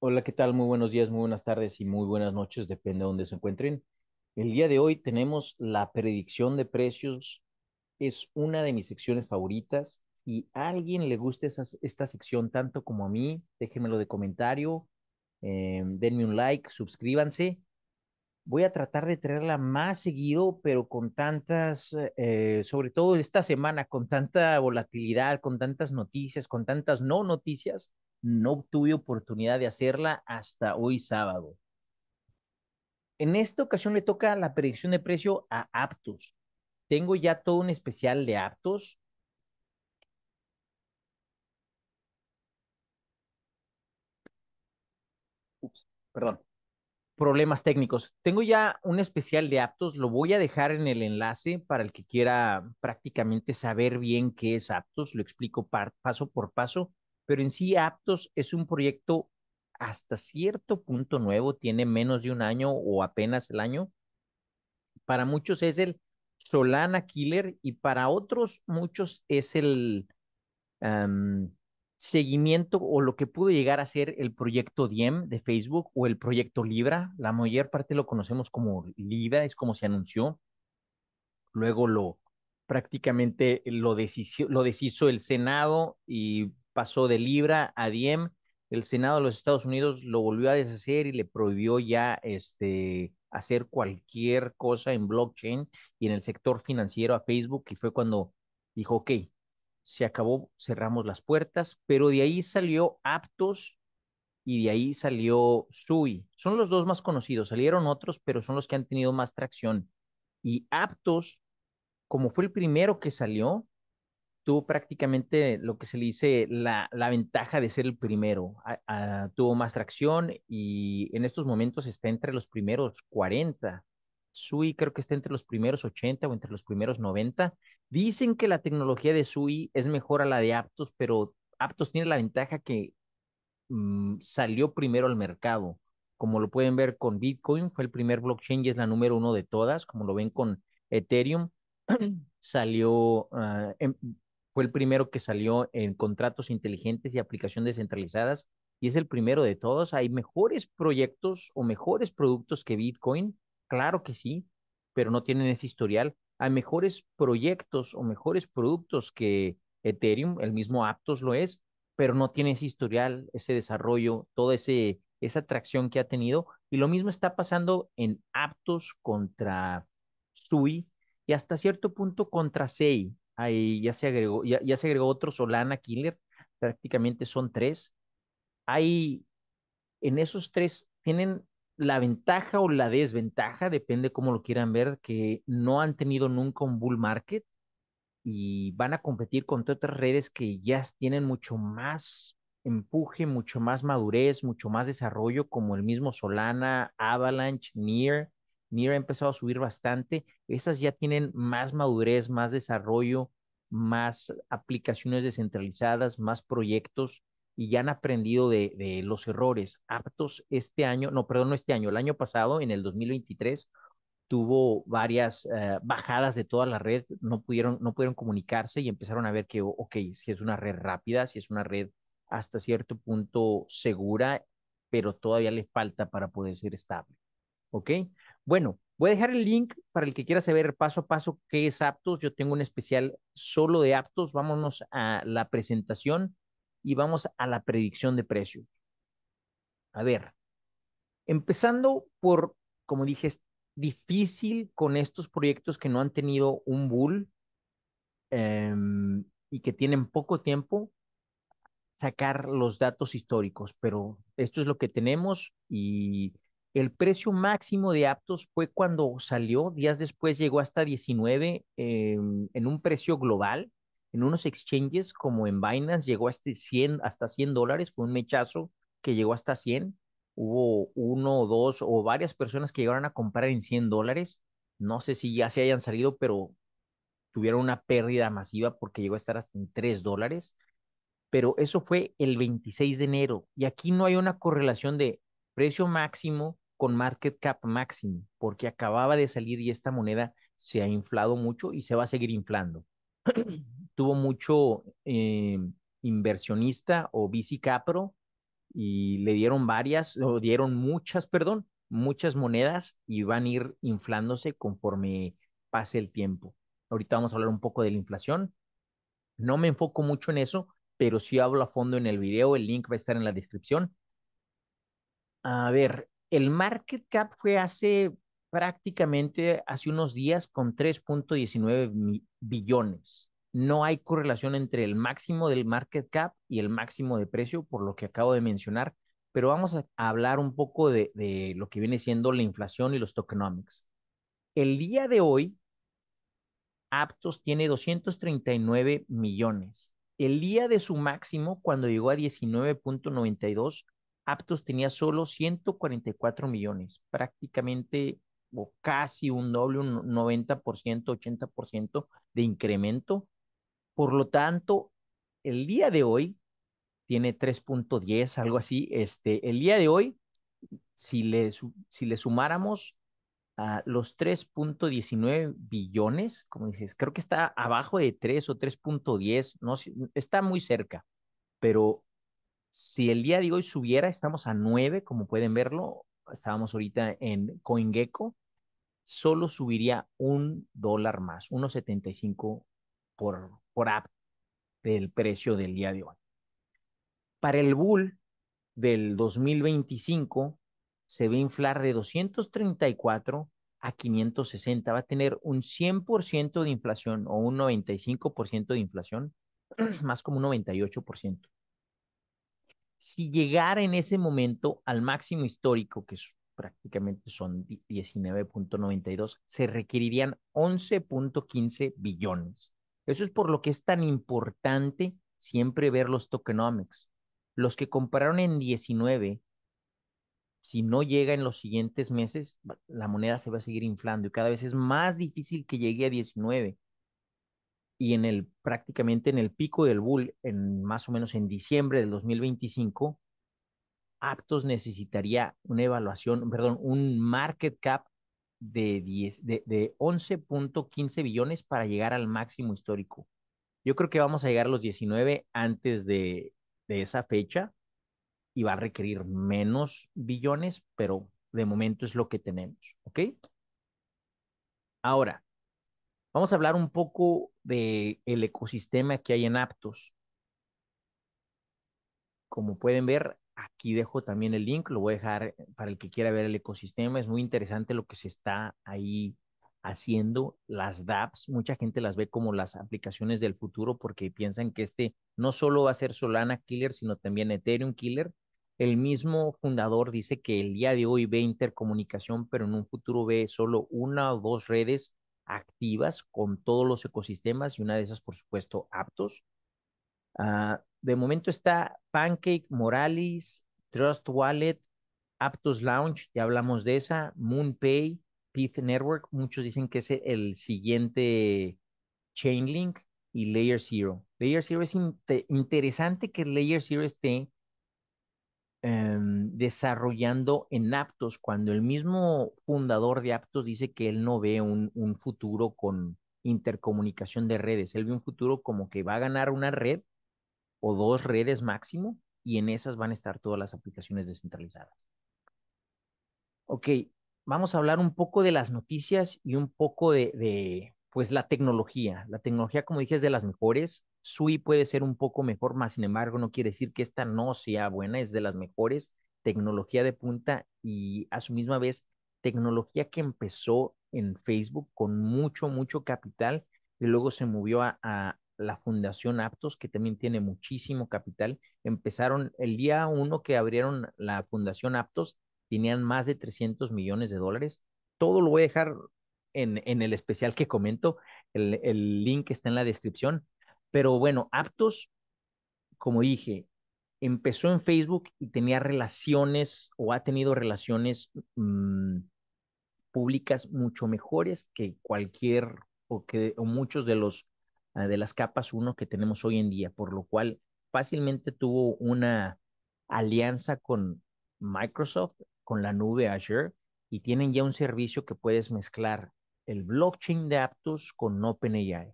Hola, ¿qué tal? Muy buenos días, muy buenas tardes y muy buenas noches, depende de dónde se encuentren. El día de hoy tenemos la predicción de precios. Es una de mis secciones favoritas. y a alguien le gusta esa, esta sección tanto como a mí, déjenmelo de comentario, eh, denme un like, suscríbanse. Voy a tratar de traerla más seguido, pero con tantas, eh, sobre todo esta semana, con tanta volatilidad, con tantas noticias, con tantas no noticias, no tuve oportunidad de hacerla hasta hoy sábado. En esta ocasión le toca la predicción de precio a Aptos. Tengo ya todo un especial de Aptos. Ups, perdón. Problemas técnicos. Tengo ya un especial de Aptos. Lo voy a dejar en el enlace para el que quiera prácticamente saber bien qué es Aptos. Lo explico paso por paso pero en sí Aptos es un proyecto hasta cierto punto nuevo, tiene menos de un año o apenas el año. Para muchos es el Solana Killer y para otros muchos es el seguimiento o lo que pudo llegar a ser el proyecto Diem de Facebook o el proyecto Libra. La mayor parte lo conocemos como Libra, es como se anunció. Luego lo prácticamente lo lo deshizo el Senado y pasó de libra a diem. El Senado de los Estados Unidos lo volvió a deshacer y le prohibió ya este, hacer cualquier cosa en blockchain y en el sector financiero a Facebook. Y fue cuando dijo, ok, se acabó, cerramos las puertas, pero de ahí salió Aptos y de ahí salió Sui. Son los dos más conocidos, salieron otros, pero son los que han tenido más tracción. Y Aptos, como fue el primero que salió, tuvo prácticamente lo que se le dice la, la ventaja de ser el primero. tuvo más tracción y en estos momentos está entre los primeros 40. SUI creo que está entre los primeros 80 o entre los primeros 90. Dicen que la tecnología de SUI es mejor a la de Aptos, pero Aptos tiene la ventaja que mm, salió primero al mercado. Como lo pueden ver con Bitcoin, fue el primer blockchain y es la número uno de todas. Como lo ven con Ethereum, salió, ah, em, fue el primero que salió en contratos inteligentes y aplicaciones descentralizadas y es el primero de todos. Hay mejores proyectos o mejores productos que Bitcoin, claro que sí, pero no tienen ese historial. Hay mejores proyectos o mejores productos que Ethereum, el mismo Aptos lo es, pero no tiene ese historial, ese desarrollo, toda esa atracción que ha tenido. Y lo mismo está pasando en Aptos contra Sui y hasta cierto punto contra SEI ahí ya se agregó, ya, se agregó otro Solana Killer, prácticamente son tres. Hay, en esos tres tienen la ventaja o la desventaja, depende cómo lo quieran ver, que no han tenido nunca un bull market y van a competir contra otras redes que ya tienen mucho más empuje, mucho más madurez, mucho más desarrollo, como el mismo Solana, Avalanche, Near, Nier ha empezado a subir bastante. Esas ya tienen más madurez, más desarrollo, más aplicaciones descentralizadas, más proyectos y ya han aprendido de, los errores. Aptos este año, no, perdón, no este año, el año pasado, en el 2023, tuvo varias eh, bajadas de toda la red, no pudieron, no pudieron comunicarse y empezaron a ver que, ok, si es una red rápida, si es una red hasta cierto punto segura, pero todavía le falta para poder ser estable. ¿Ok? Bueno, voy a dejar el link para el que quiera saber paso a paso qué es Aptos. Yo tengo un especial solo de Aptos. Vámonos a la presentación y vamos a la predicción de precio. A ver, empezando por, como dije, es difícil con estos proyectos que no han tenido un bull em, y que tienen poco tiempo sacar los datos históricos, pero esto es lo que tenemos y el precio máximo de Aptos fue cuando salió, días después llegó hasta 19 em, en un precio global, en unos exchanges como en Binance llegó hasta 100, hasta 100 dólares, fue un mechazo que llegó hasta 100, hubo uno o dos o varias personas que llegaron a comprar en 100 dólares, no sé si ya se hayan salido, pero tuvieron una pérdida masiva porque llegó a estar hasta en 3 dólares, pero eso fue el 26 de enero y aquí no hay una correlación de precio máximo con market cap máximo, porque acababa de salir y esta moneda se ha inflado mucho y se va a seguir inflando. Tuvo mucho eh, inversionista o bici capro y le dieron varias, o dieron muchas, perdón, muchas monedas y van a ir inflándose conforme pase el tiempo. Ahorita vamos a hablar un poco de la inflación. No me enfoco mucho en eso, pero sí hablo a fondo en el video. El link va a estar en la descripción a ver, el market cap fue hace prácticamente hace unos días con 3.19 billones. No hay correlación entre el máximo del market cap y el máximo de precio, por lo que acabo de mencionar, pero vamos a hablar un poco de, de lo que viene siendo la inflación y los tokenomics. El día de hoy, Aptos tiene 239 millones. El día de su máximo, cuando llegó a 19.92, Aptos tenía solo 144 millones, prácticamente o casi un doble, un 90%, 80% de incremento. Por lo tanto, el día de hoy tiene 3.10, algo así. Este, el día de hoy, si le, si le sumáramos a los 3.19 billones, como dices, creo que está abajo de 3 o 3.10, no, está muy cerca, pero si el día de hoy subiera, estamos a 9, como pueden verlo, estábamos ahorita en CoinGecko, solo subiría un dólar más, 1.75 por, por app del precio del día de hoy. Para el bull del 2025 se va a inflar de 234 a 560, va a tener un 100% de inflación o un 95% de inflación, más como un 98% si llegara en ese momento al máximo histórico, que prácticamente son 19.92, se requerirían 11.15 billones. Eso es por lo que es tan importante siempre ver los tokenomics. Los que compraron en 19, si no llega en los siguientes meses, la moneda se va a seguir inflando y cada vez es más difícil que llegue a 19 y en el prácticamente en el pico del bull, en más o menos en diciembre del 2025, Aptos necesitaría una evaluación, perdón, un market cap de, de, de 11.15 billones para llegar al máximo histórico. Yo creo que vamos a llegar a los 19 antes de, de esa fecha y va a requerir menos billones, pero de momento es lo que tenemos, ¿ok? Ahora, Vamos a hablar un poco del el ecosistema que hay en Aptos. Como pueden ver, aquí dejo también el link, lo voy a dejar para el que quiera ver el ecosistema. Es muy interesante lo que se está ahí haciendo. Las dApps, mucha gente las ve como las aplicaciones del futuro porque piensan que este no solo va a ser Solana Killer, sino también Ethereum Killer. El mismo fundador dice que el día de hoy ve intercomunicación, pero en un futuro ve solo una o dos redes activas con todos los ecosistemas y una de esas, por supuesto, aptos. Ah, de momento está Pancake, Morales, Trust Wallet, Aptos Launch ya hablamos de esa, MoonPay, Pith Network, muchos dicen que es el siguiente Chainlink y Layer Zero. Layer Zero es interesante que Layer Zero esté Em, desarrollando en Aptos, cuando el mismo fundador de Aptos dice que él no ve un, futuro con intercomunicación de redes, él ve un futuro como que va a ganar una red o dos redes máximo y en esas van a estar todas las aplicaciones descentralizadas. Ok, vamos a hablar un poco de las noticias y un poco de, pues la tecnología. La tecnología, como dije, es de las mejores. SUI puede ser un poco mejor, más sin embargo, no quiere decir que esta no sea buena, es de las mejores. Tecnología de punta y a su misma vez, tecnología que empezó en Facebook con mucho, mucho capital y luego se movió a, a la Fundación Aptos, que también tiene muchísimo capital. Empezaron el día uno que abrieron la Fundación Aptos, tenían más de 300 millones de dólares. Todo lo voy a dejar en, el especial que comento. El, el link está en la descripción. Pero bueno, Aptos, como dije, empezó en Facebook y tenía relaciones o ha tenido relaciones mm, públicas mucho mejores que cualquier o que o muchos de los ah, de las capas uno que tenemos hoy en día, por lo cual fácilmente tuvo una alianza con Microsoft, con la nube Azure y tienen ya un servicio que puedes mezclar el blockchain de Aptos con OpenAI.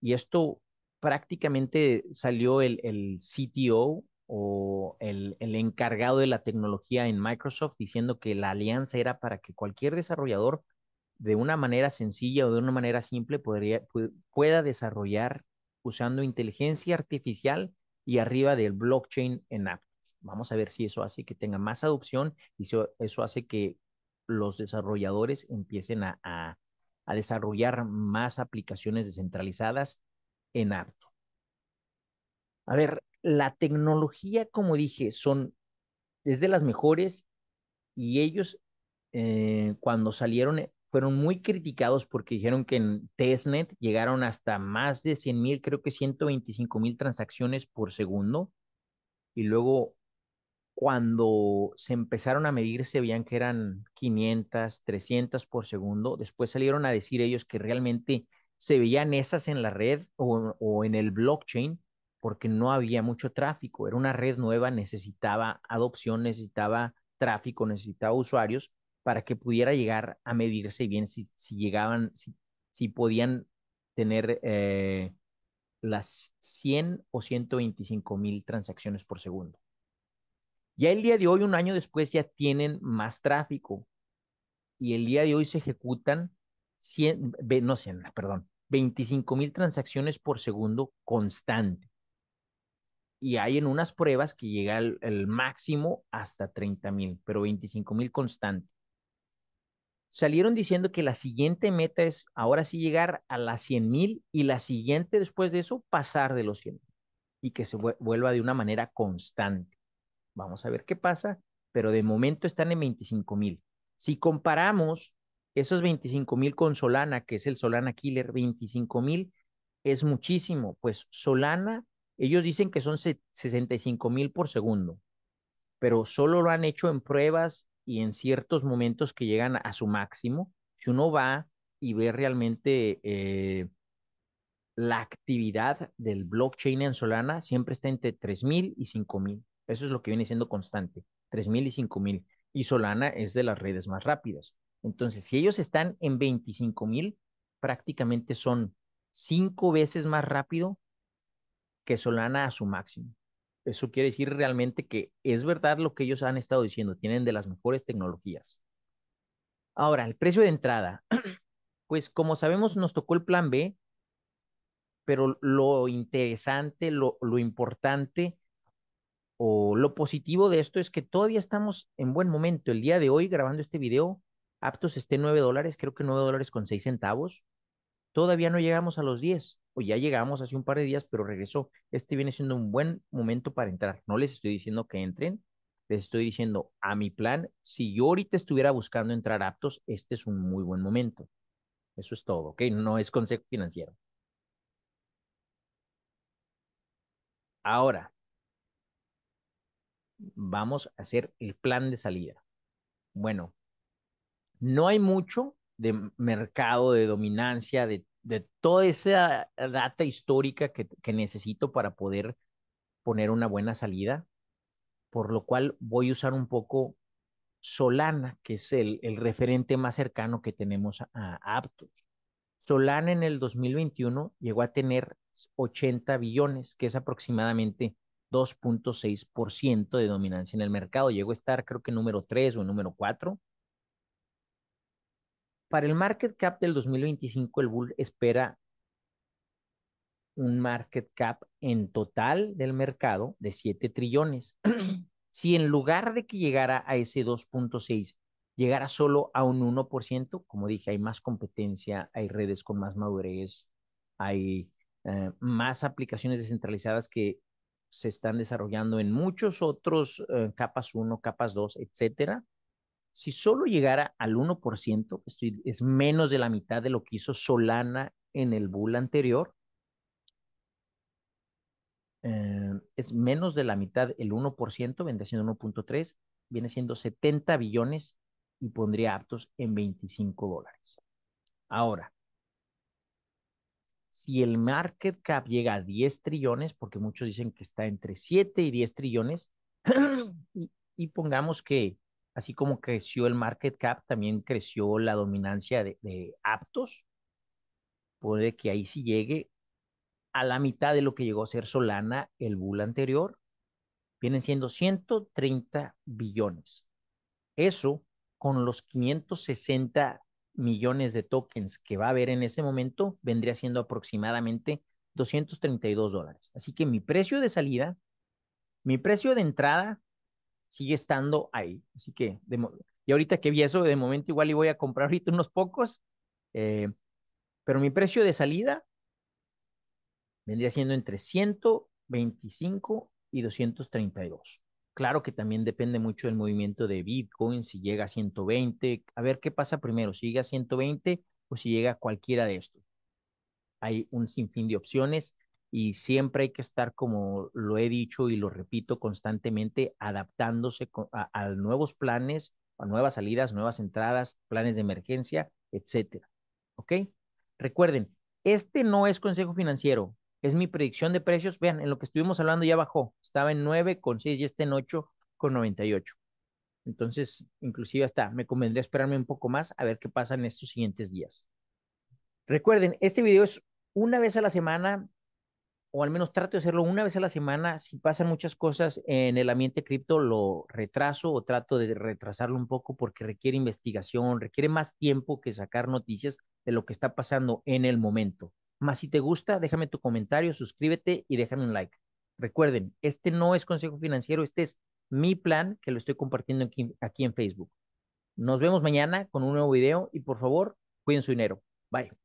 Y esto prácticamente salió el, el CTO o el, encargado de la tecnología en Microsoft diciendo que la alianza era para que cualquier desarrollador de una manera sencilla o de una manera simple podría, pueda desarrollar usando inteligencia artificial y arriba del blockchain en Aptos. Vamos a ver si eso hace que tenga más adopción y si eso hace que los desarrolladores empiecen a, desarrollar más aplicaciones descentralizadas en Arto. A ver, la tecnología, como dije, son, es de las mejores y ellos eh, cuando salieron eh, fueron muy criticados porque dijeron que en testnet llegaron hasta más de 100 mil, creo que 125 mil transacciones por segundo. Y luego cuando se empezaron a medir se veían que eran 500, 300 por segundo. Después salieron a decir ellos que realmente se veían esas en la red o, en el blockchain porque no había mucho tráfico. Era una red nueva, necesitaba adopción, necesitaba tráfico, necesitaba usuarios para que pudiera llegar a medirse bien si, llegaban, si, podían tener eh, las 100 o 125 mil transacciones por segundo. Ya el día de hoy, un año después, ya tienen más tráfico. Y el día de hoy se ejecutan 100, no perdón, 25 mil transacciones por segundo constante. Y hay en unas pruebas que llega el, máximo hasta 30 mil, pero 25 mil constante. Salieron diciendo que la siguiente meta es ahora sí llegar a las 100 mil y la siguiente después de eso pasar de los 100 y que se vuelva de una manera constante. Vamos a ver qué pasa, pero de momento están en 25 mil. Si comparamos esos 25 mil con Solana, que es el Solana Killer, 25 mil es muchísimo. Pues Solana, ellos dicen que son 65 mil por segundo, pero solo lo han hecho en pruebas y en ciertos momentos que llegan a su máximo. Si uno va y ve realmente eh, la actividad del blockchain en Solana, siempre está entre 3 mil y 5 mil. Eso es lo que viene siendo constante, 3.000 y 5.000. Y Solana es de las redes más rápidas. Entonces, si ellos están en 25.000, prácticamente son cinco veces más rápido que Solana a su máximo. Eso quiere decir realmente que es verdad lo que ellos han estado diciendo, tienen de las mejores tecnologías. Ahora, el precio de entrada. Pues como sabemos, nos tocó el plan B, pero lo interesante, lo, lo importante o lo positivo de esto es que todavía estamos en buen momento. El día de hoy, grabando este video, Aptos esté 9 dólares, creo que 9 dólares con 6 centavos. Todavía no llegamos a los 10, o ya llegamos hace un par de días, pero regresó. Este viene siendo un buen momento para entrar. No les estoy diciendo que entren, les estoy diciendo a mi plan, si yo ahorita estuviera buscando entrar Aptos, este es un muy buen momento. Eso es todo, ¿ok? No es consejo financiero. Ahora, vamos a hacer el plan de salida. Bueno, no hay mucho de mercado, de dominancia, de, toda esa data histórica que, necesito para poder poner una buena salida, por lo cual voy a usar un poco Solana, que es el, el referente más cercano que tenemos a, a, Aptos. Solana en el 2021 llegó a tener 80 billones, que es aproximadamente 2.6% de dominancia en el mercado. Llegó a estar creo que número 3 o número 4. Para el market cap del 2025, el Bull espera un market cap en total del mercado de 7 trillones. si en lugar de que llegara a ese 2.6, llegara solo a un 1%, como dije, hay más competencia, hay redes con más madurez, hay eh, más aplicaciones descentralizadas que se están desarrollando en muchos otros eh, capas 1, capas 2, etcétera. Si solo llegara al 1%, estoy, es menos de la mitad de lo que hizo Solana en el bull anterior, eh, es menos de la mitad, el 1%, vendría siendo 1.3, viene siendo 70 billones y pondría aptos en 25 dólares. Ahora, si el market cap llega a 10 trillones, porque muchos dicen que está entre 7 y 10 trillones, y, pongamos que así como creció el market cap, también creció la dominancia de, aptos, puede que ahí sí llegue a la mitad de lo que llegó a ser Solana el bull anterior, vienen siendo 130 billones. Eso con los 560 millones de tokens que va a haber en ese momento vendría siendo aproximadamente 232 dólares. Así que mi precio de salida, mi precio de entrada sigue estando ahí. Así que, de, y ahorita que vi eso, de momento igual y voy a comprar ahorita unos pocos, eh, pero mi precio de salida vendría siendo entre 125 y 232. Claro que también depende mucho del movimiento de Bitcoin, si llega a 120, a ver qué pasa primero, si llega a 120 o si llega a cualquiera de estos. Hay un sinfín de opciones y siempre hay que estar, como lo he dicho y lo repito constantemente, adaptándose a, nuevos planes, a nuevas salidas, nuevas entradas, planes de emergencia, etc. ¿Ok? Recuerden, este no es consejo financiero, es mi predicción de precios. Vean, en lo que estuvimos hablando ya bajó. Estaba en 9,6 y este en 8,98. Entonces, inclusive hasta me convendría esperarme un poco más a ver qué pasa en estos siguientes días. Recuerden, este video es una vez a la semana, o al menos trato de hacerlo una vez a la semana. Si pasan muchas cosas en el ambiente cripto, lo retraso o trato de retrasarlo un poco porque requiere investigación, requiere más tiempo que sacar noticias de lo que está pasando en el momento. Más si te gusta, déjame tu comentario, suscríbete y déjame un like. Recuerden, este no es consejo financiero, este es mi plan que lo estoy compartiendo aquí, en Facebook. Nos vemos mañana con un nuevo video y por favor, cuiden su dinero. Bye.